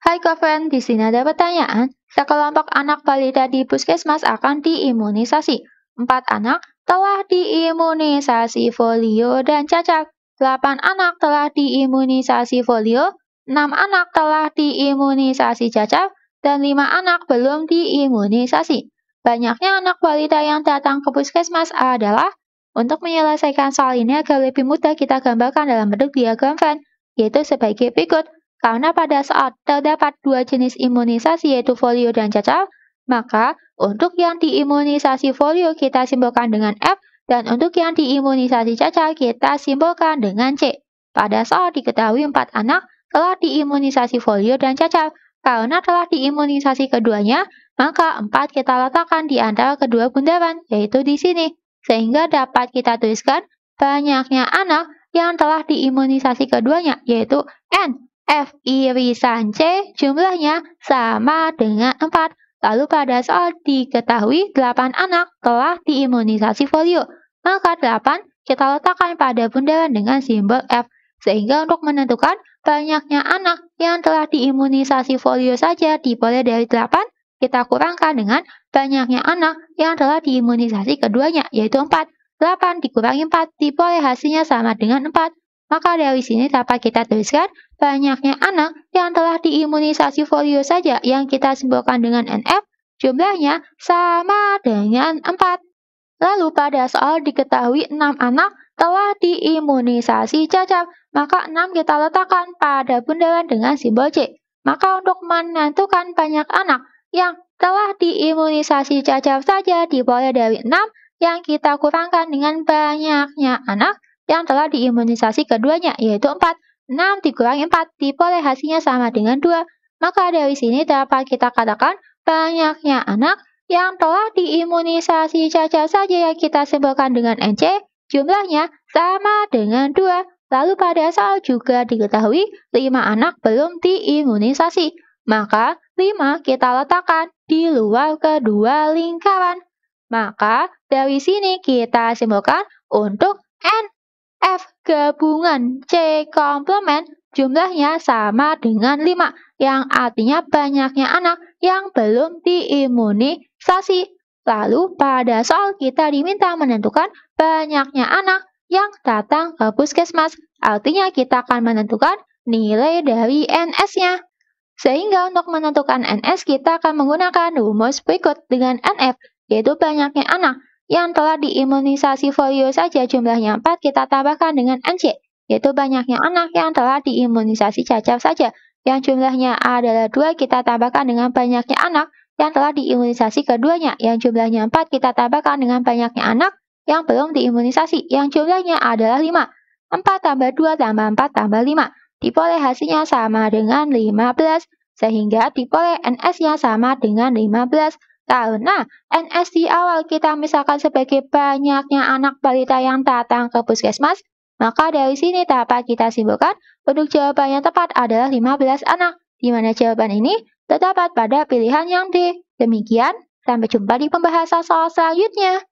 Hai Koven, di sini ada pertanyaan. Sekelompok anak balita di puskesmas akan diimunisasi. Empat anak telah diimunisasi folio dan cacar, Delapan anak telah diimunisasi folio, enam anak telah diimunisasi cacar, dan lima anak belum diimunisasi. Banyaknya anak balita yang datang ke puskesmas adalah untuk menyelesaikan soal ini agar lebih mudah kita gambarkan dalam bentuk diagram Venn, yaitu sebagai berikut. Karena pada saat terdapat dua jenis imunisasi yaitu folio dan cacar, maka untuk yang diimunisasi folio kita simbolkan dengan F dan untuk yang diimunisasi cacar kita simbolkan dengan C. Pada saat diketahui empat anak telah diimunisasi folio dan cacar, karena telah diimunisasi keduanya, maka empat kita letakkan di antara kedua bundaran, yaitu di sini. Sehingga dapat kita tuliskan banyaknya anak yang telah diimunisasi keduanya, yaitu N FI irisan C jumlahnya sama dengan 4. Lalu pada soal diketahui 8 anak telah diimunisasi folio. Maka 8 kita letakkan pada bundaran dengan simbol F. Sehingga untuk menentukan banyaknya anak yang telah diimunisasi folio saja diperoleh dari 8, kita kurangkan dengan banyaknya anak yang telah diimunisasi keduanya, yaitu 4. 8 dikurangi 4 diperoleh hasilnya sama dengan 4. Maka dari sini dapat kita tuliskan banyaknya anak yang telah diimunisasi folio saja yang kita simpulkan dengan NF jumlahnya sama dengan 4. Lalu pada soal diketahui 6 anak telah diimunisasi cacar, maka 6 kita letakkan pada bundaran dengan simbol C. Maka untuk menentukan banyak anak yang telah diimunisasi cacar saja diperoleh dari 6 yang kita kurangkan dengan banyaknya anak yang telah diimunisasi keduanya, yaitu 4. 6 dikurangi 4 diperoleh hasilnya sama dengan 2. Maka dari sini dapat kita katakan banyaknya anak yang telah diimunisasi cacar saja yang kita simpulkan dengan NC jumlahnya sama dengan 2. Lalu pada soal juga diketahui 5 anak belum diimunisasi. Maka 5 kita letakkan di luar kedua lingkaran. Maka dari sini kita simpulkan untuk N F gabungan C komplement jumlahnya sama dengan 5 yang artinya banyaknya anak yang belum diimunisasi. Lalu pada soal kita diminta menentukan banyaknya anak yang datang ke puskesmas. Artinya kita akan menentukan nilai dari NS-nya. Sehingga untuk menentukan NS kita akan menggunakan rumus berikut dengan NF yaitu banyaknya anak yang telah diimunisasi folio saja jumlahnya 4 kita tambahkan dengan NC, yaitu banyaknya anak yang telah diimunisasi cacar saja, yang jumlahnya adalah 2 kita tambahkan dengan banyaknya anak yang telah diimunisasi keduanya, yang jumlahnya 4 kita tambahkan dengan banyaknya anak yang belum diimunisasi, yang jumlahnya adalah 5. 4 tambah 2 tambah 4 tambah 5, diperoleh hasilnya sama dengan 15, sehingga diperoleh NS yang sama dengan 15, karena NS di awal kita misalkan sebagai banyaknya anak balita yang datang ke puskesmas, maka dari sini dapat kita simpulkan untuk jawaban yang tepat adalah 15 anak, di mana jawaban ini terdapat pada pilihan yang D. Demikian, sampai jumpa di pembahasan soal selanjutnya.